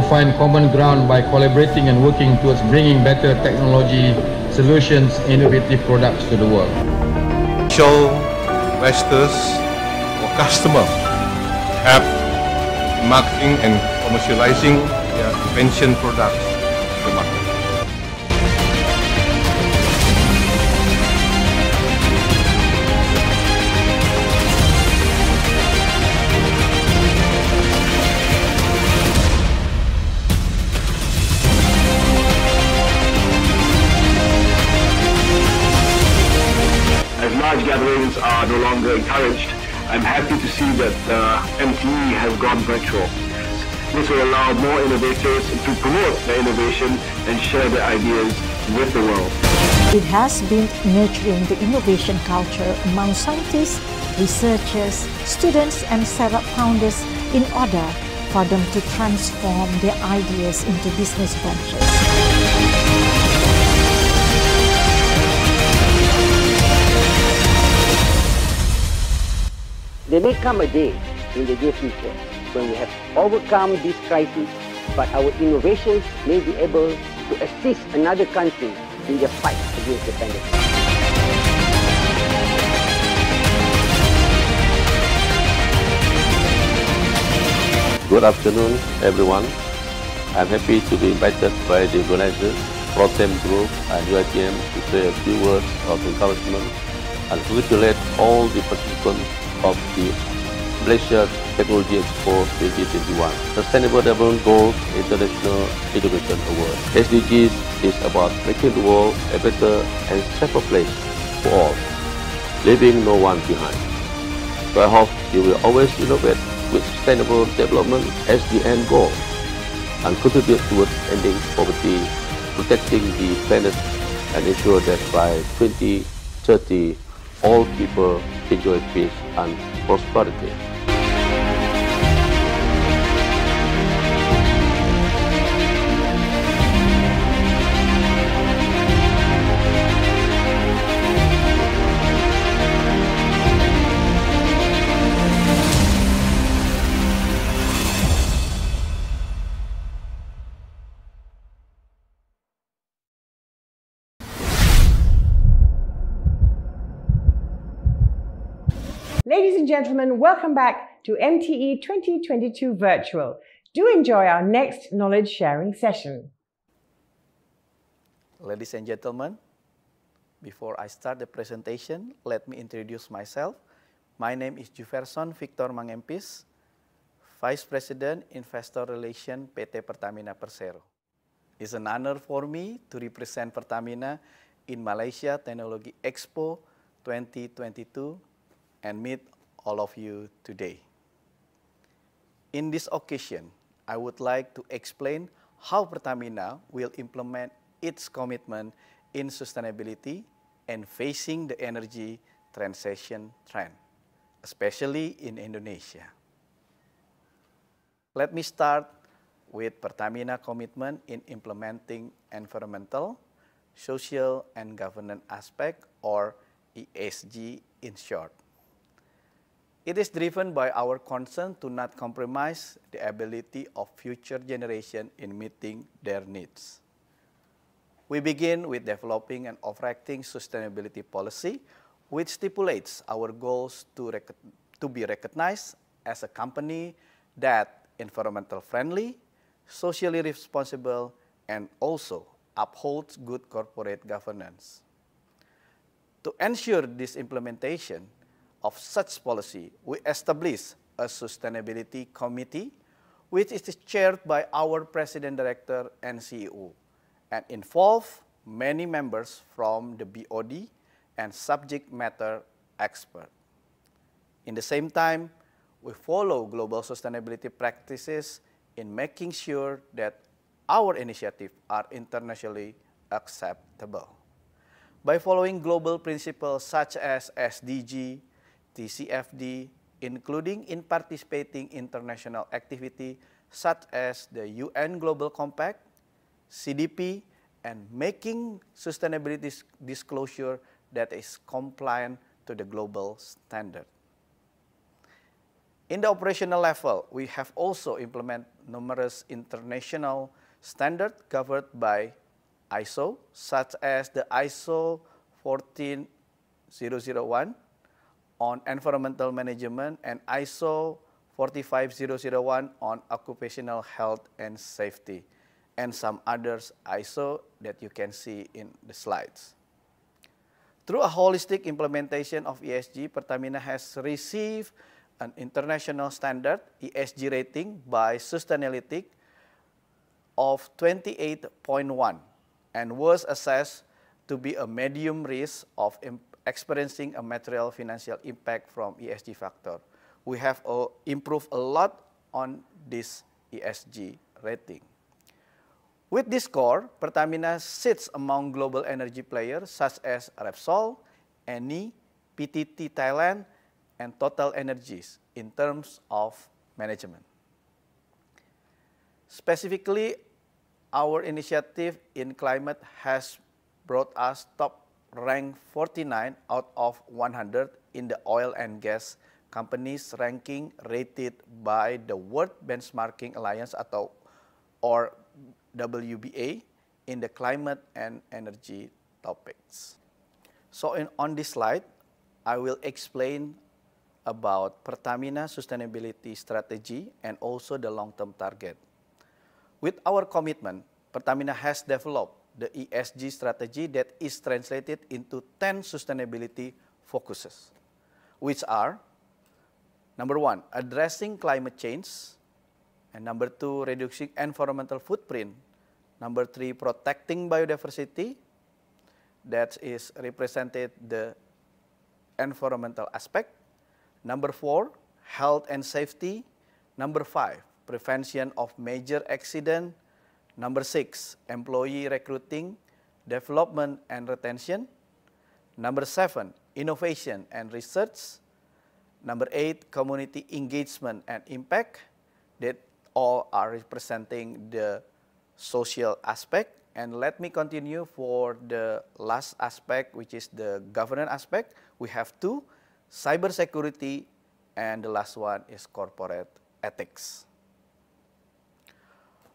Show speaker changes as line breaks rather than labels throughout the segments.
to find common ground by collaborating and working towards bringing better technology solutions, innovative products to the world. Show investors or customer have marketing and commercializing their invention products. are no longer encouraged, I'm happy to see that uh, MTE has gone virtual. This will allow more innovators to promote their innovation and share their ideas with the world. It has been nurturing the innovation culture among scientists, researchers, students and startup founders in order for them to transform their ideas into business ventures. There may come a day in the near future when we have overcome this crisis, but our innovations may be able to assist another country in their fight against the pandemic. Good afternoon, everyone. I'm happy to be invited by the organizers, Protem Group and UITM to say a few words of encouragement and congratulate all the participants of the Malaysia Technology Expo 2021 Sustainable Development Goals International Innovation Award. SDGs is about making the world a better and safer place for all, leaving no one behind. So I hope you will always innovate with sustainable development as the end goal and contribute towards ending poverty, protecting the planet and ensure that by 2030 all people enjoy peace and prosperity. Ladies and gentlemen, welcome back to MTE 2022 Virtual. Do enjoy our next knowledge sharing session. Ladies and gentlemen, before I start the presentation, let me introduce myself. My name is Jefferson Victor Mangempis, Vice President Investor Relation PT Pertamina Persero. It's an honor for me to represent Pertamina in Malaysia Technology Expo 2022 and meet all of you today. In this occasion, I would like to explain how Pertamina will implement its commitment in sustainability and facing the energy transition trend, especially in Indonesia. Let me start with Pertamina commitment in implementing environmental, social, and governance aspect or ESG in short. It is driven by our concern to not compromise the ability of future generations in meeting their needs. We begin with developing and operating sustainability policy, which stipulates our goals to, to be recognized as a company that environmental friendly, socially responsible, and also upholds good corporate governance. To ensure this implementation, of such policy, we established a sustainability committee, which is chaired by our president, director, and CEO, and involve many members from the BOD and subject matter expert. In the same time, we follow global sustainability practices in making sure that our initiatives are internationally acceptable. By following global principles such as SDG, TCFD, including in participating international activity such as the UN Global Compact, CDP, and making sustainability disclosure that is compliant to the global standard. In the operational level, we have also implemented numerous international standards covered by ISO, such as the ISO 14001 on environmental management and ISO 45001 on occupational health and safety and some others ISO that you can see in the slides. Through a holistic implementation of ESG, Pertamina has received an international standard ESG rating by Sustainalytics of 28.1 and was assessed to be a medium risk of imp experiencing a material financial impact from ESG factor. We have uh, improved a lot on this ESG rating. With this score, Pertamina sits among global energy players such as Repsol, Eni, PTT Thailand, and Total Energies in terms of management. Specifically, our initiative in climate has brought us top ranked 49 out of 100 in the oil and gas companies ranking rated by the World Benchmarking Alliance atau or WBA in the climate and energy topics. So in, on this slide, I will explain about Pertamina sustainability strategy and also the long-term target. With our commitment, Pertamina has developed the ESG strategy that is translated into 10 sustainability focuses, which are number one, addressing climate change, and number two, reducing environmental footprint, number three, protecting biodiversity, that is represented the environmental aspect, number four, health and safety, number five, prevention of major accident, Number six, employee recruiting, development and retention. Number seven, innovation and research. Number eight, community engagement and impact. That all are representing the social aspect. And let me continue for the last aspect, which is the governance aspect. We have two, cybersecurity, and the last one is corporate ethics.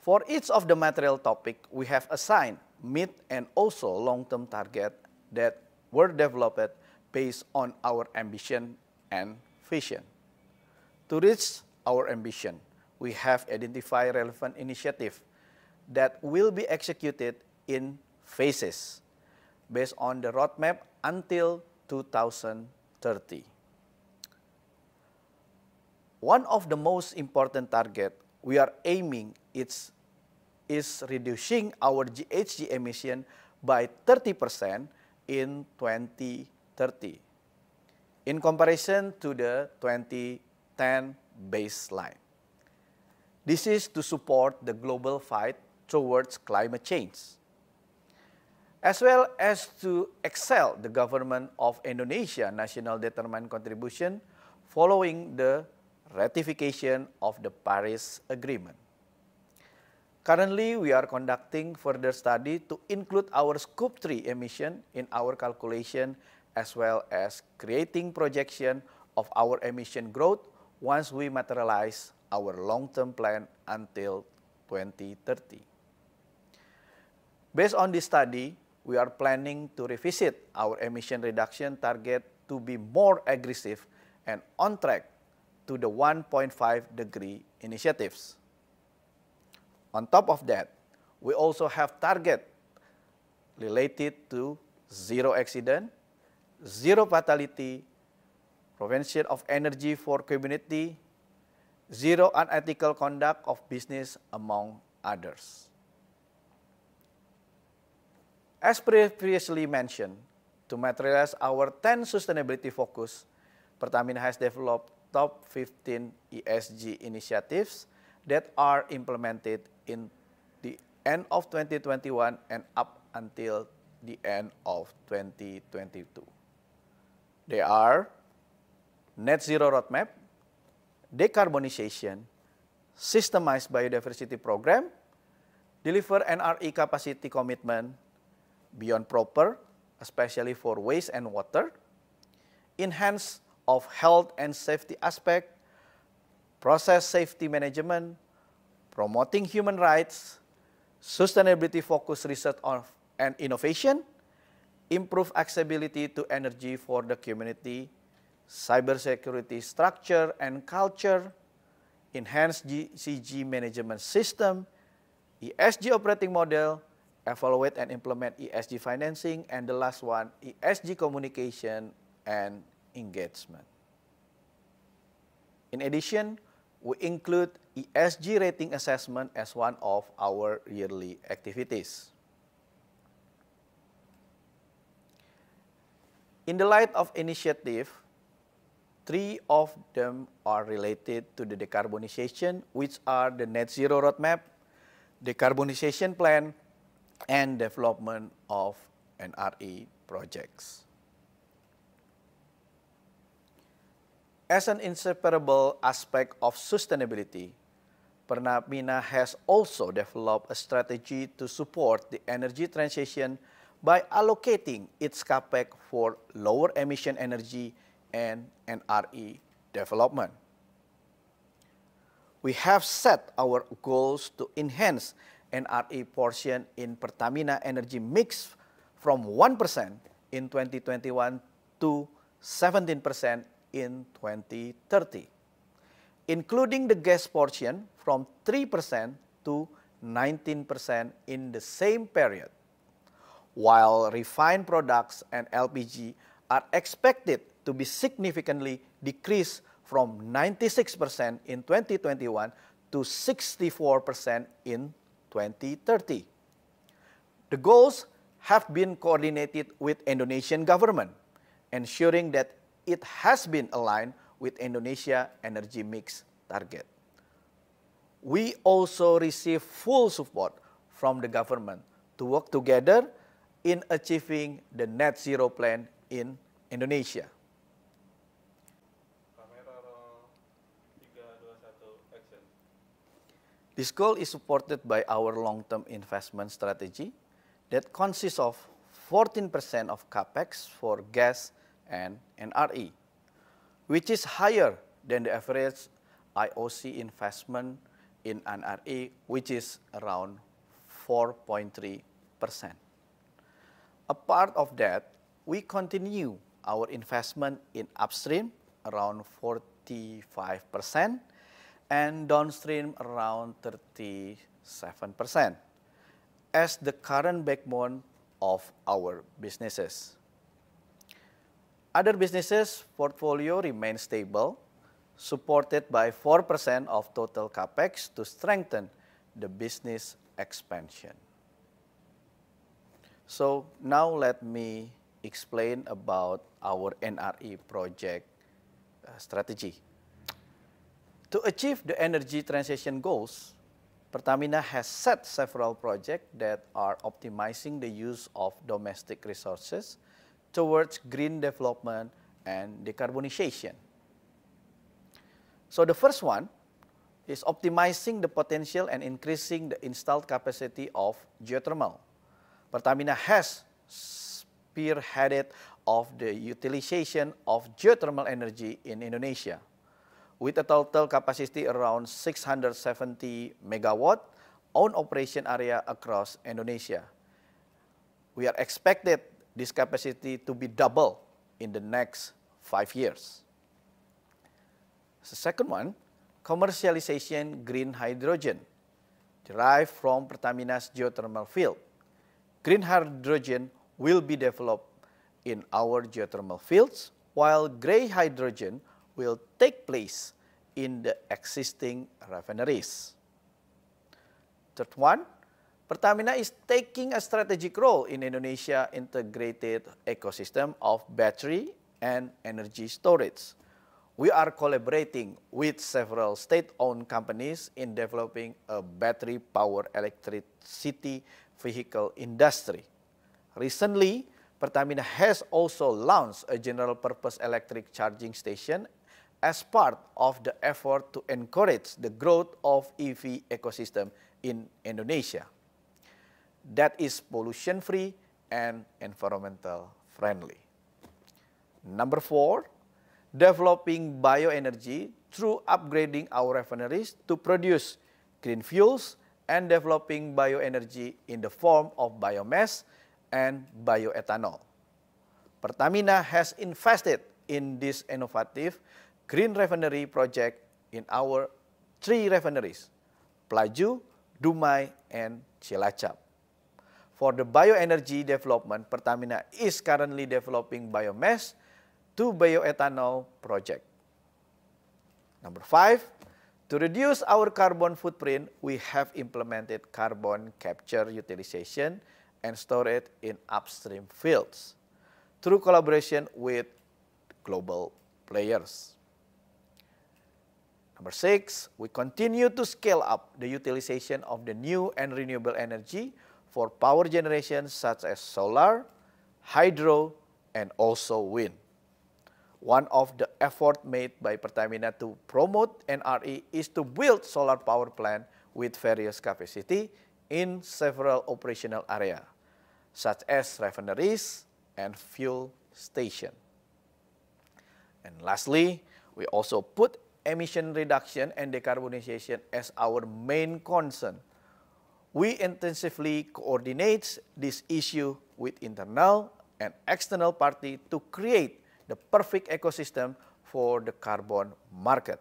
For each of the material topic, we have assigned mid and also long-term target that were developed based on our ambition and vision. To reach our ambition, we have identified relevant initiatives that will be executed in phases based on the roadmap until 2030. One of the most important target we are aiming it's, is reducing our GHG emission by 30% in 2030 in comparison to the 2010 baseline. This is to support the global fight towards climate change, as well as to excel the government of Indonesia national determined contribution following the ratification of the Paris Agreement. Currently, we are conducting further study to include our scope 3 emission in our calculation as well as creating projection of our emission growth once we materialize our long-term plan until 2030. Based on this study, we are planning to revisit our emission reduction target to be more aggressive and on track to the 1.5 degree initiatives. On top of that, we also have target related to zero accident, zero fatality, prevention of energy for community, zero unethical conduct of business among others. As previously mentioned, to materialize our 10 sustainability focus, Pertamina has developed top 15 ESG initiatives that are implemented in the end of 2021 and up until the end of 2022. They are net zero roadmap, decarbonization, systemized biodiversity program, deliver NRE capacity commitment beyond proper, especially for waste and water, enhance of health and safety aspect, process safety management, promoting human rights, sustainability-focused research and innovation, improve accessibility to energy for the community, cybersecurity structure and culture, enhance GCG management system, ESG operating model, evaluate and implement ESG financing, and the last one, ESG communication and engagement. In addition, we include ESG rating assessment as one of our yearly activities. In the light of initiative, three of them are related to the decarbonization, which are the net zero roadmap, decarbonization plan, and development of NRE projects. As an inseparable aspect of sustainability, Pertamina has also developed a strategy to support the energy transition by allocating its capex for lower emission energy and NRE development. We have set our goals to enhance NRE portion in Pertamina energy mix from 1% in 2021 to 17% in 2030, including the gas portion from 3 percent to 19 percent in the same period, while refined products and LPG are expected to be significantly decreased from 96 percent in 2021 to 64 percent in 2030. The goals have been coordinated with Indonesian government, ensuring that it has been aligned with Indonesia energy mix target. We also receive full support from the government to work together in achieving the net zero plan in Indonesia. This goal is supported by our long-term investment strategy that consists of 14% of capex for gas and NRE, which is higher than the average IOC investment in NRE, which is around 4.3 percent. Apart of that, we continue our investment in upstream around 45 percent and downstream around 37 percent as the current backbone of our businesses. Other businesses portfolio remains stable, supported by 4% of total capex to strengthen the business expansion. So now let me explain about our NRE project uh, strategy. To achieve the energy transition goals, Pertamina has set several projects that are optimizing the use of domestic resources towards green development and decarbonization. So the first one is optimizing the potential and increasing the installed capacity of geothermal. Pertamina has spearheaded of the utilization of geothermal energy in Indonesia with a total capacity around 670 megawatt on operation area across Indonesia. We are expected this capacity to be double in the next five years. The second one, commercialization green hydrogen derived from Pertamina's geothermal field. Green hydrogen will be developed in our geothermal fields, while gray hydrogen will take place in the existing refineries. Third one, Pertamina is taking a strategic role in Indonesia integrated ecosystem of battery and energy storage. We are collaborating with several state-owned companies in developing a battery power electricity vehicle industry. Recently, Pertamina has also launched a general purpose electric charging station as part of the effort to encourage the growth of EV ecosystem in Indonesia that is pollution free and environmental friendly. Number four, developing bioenergy through upgrading our refineries to produce green fuels and developing bioenergy in the form of biomass and bioethanol. Pertamina has invested in this innovative green refinery project in our three refineries, Plaju, Dumai, and Cilacap for the bioenergy development, Pertamina is currently developing biomass to bioethanol project. Number five, to reduce our carbon footprint, we have implemented carbon capture utilization and storage in upstream fields through collaboration with global players. Number six, we continue to scale up the utilization of the new and renewable energy for power generation such as solar, hydro, and also wind. One of the effort made by Pertamina to promote NRE is to build solar power plant with various capacity in several operational area, such as refineries and fuel station. And lastly, we also put emission reduction and decarbonization as our main concern we intensively coordinate this issue with internal and external party to create the perfect ecosystem for the carbon market.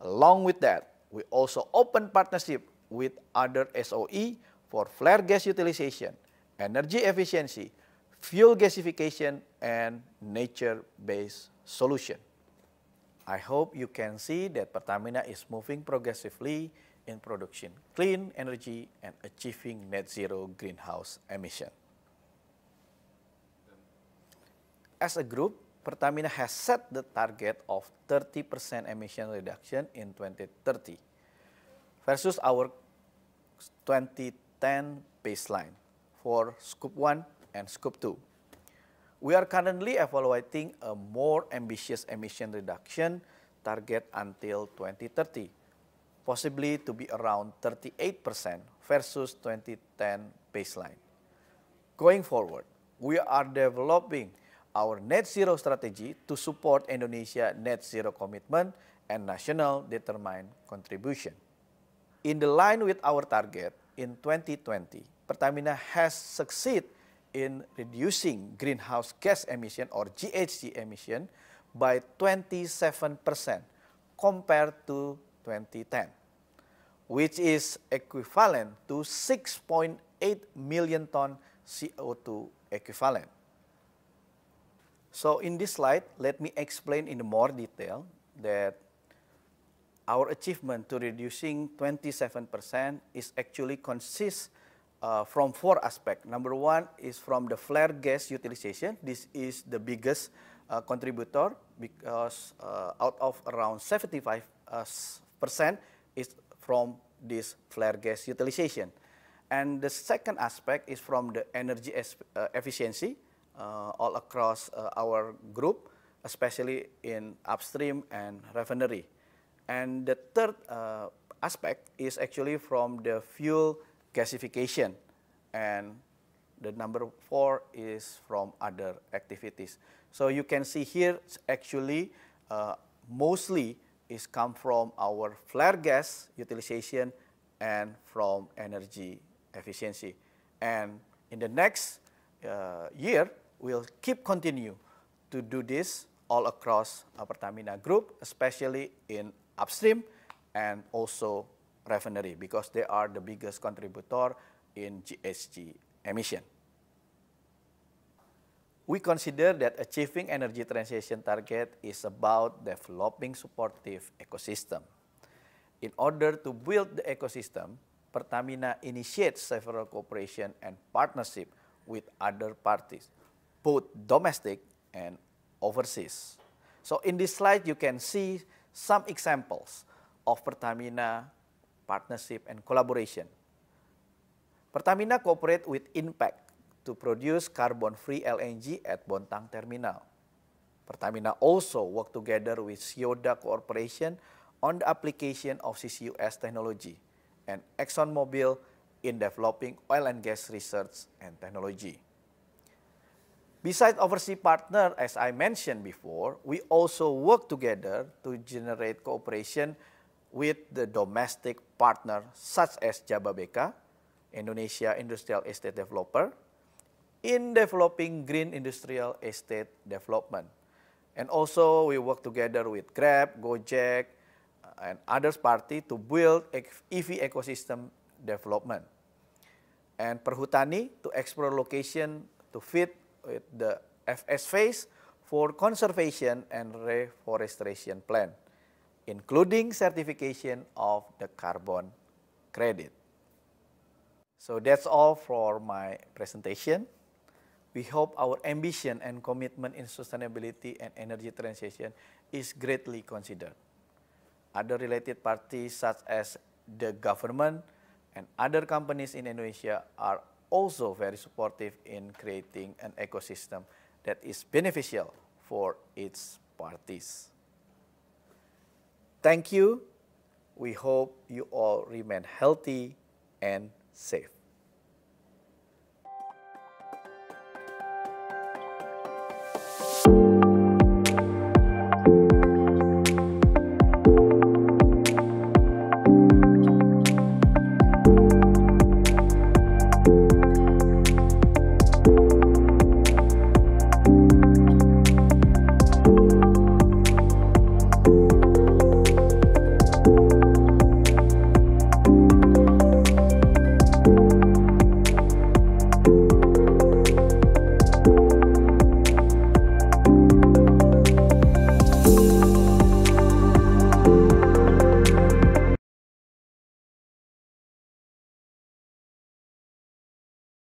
Along with that, we also open partnership with other SOE for flare gas utilization, energy efficiency, fuel gasification, and nature-based solution. I hope you can see that Pertamina is moving progressively in production clean energy and achieving net zero greenhouse emission. As a group, Pertamina has set the target of 30% emission reduction in 2030 versus our 2010 baseline for Scope 1 and Scope 2. We are currently evaluating a more ambitious emission reduction target until 2030 possibly to be around 38% versus 2010 baseline. Going forward, we are developing our net zero strategy to support Indonesia net zero commitment and national determined contribution. In the line with our target in 2020, Pertamina has succeeded in reducing greenhouse gas emission or GHG emission by 27% compared to 2010, which is equivalent to 6.8 million ton CO2 equivalent. So in this slide, let me explain in more detail that our achievement to reducing 27% is actually consists uh, from four aspects. Number one is from the flare gas utilization. This is the biggest uh, contributor because uh, out of around 75 uh, percent is from this flare gas utilization. And the second aspect is from the energy uh, efficiency uh, all across uh, our group, especially in upstream and refinery. And the third uh, aspect is actually from the fuel gasification. And the number four is from other activities. So you can see here actually uh, mostly is come from our flare gas utilization and from energy efficiency. And in the next uh, year, we'll keep continue to do this all across Pertamina Group, especially in upstream and also refinery because they are the biggest contributor in GHG emission. We consider that achieving energy transition target is about developing supportive ecosystem. In order to build the ecosystem, Pertamina initiates several cooperation and partnership with other parties, both domestic and overseas. So in this slide, you can see some examples of Pertamina partnership and collaboration. Pertamina cooperate with Impact to produce carbon-free LNG at Bontang Terminal. Pertamina also worked together with Sioda Corporation on the application of CCUS technology and ExxonMobil in developing oil and gas research and technology. Besides overseas partner, as I mentioned before, we also work together to generate cooperation with the domestic partner such as Jababeka, Indonesia Industrial Estate Developer, in developing green industrial estate development. And also we work together with Grab, Gojek, uh, and others party to build EV ecosystem development. And Perhutani to explore location to fit with the FS phase for conservation and reforestation plan, including certification of the carbon credit. So that's all for my presentation we hope our ambition and commitment in sustainability and energy transition is greatly considered. Other related parties such as the government and other companies in Indonesia are also very supportive in creating an ecosystem that is beneficial for its parties. Thank you. We hope you all remain healthy and safe.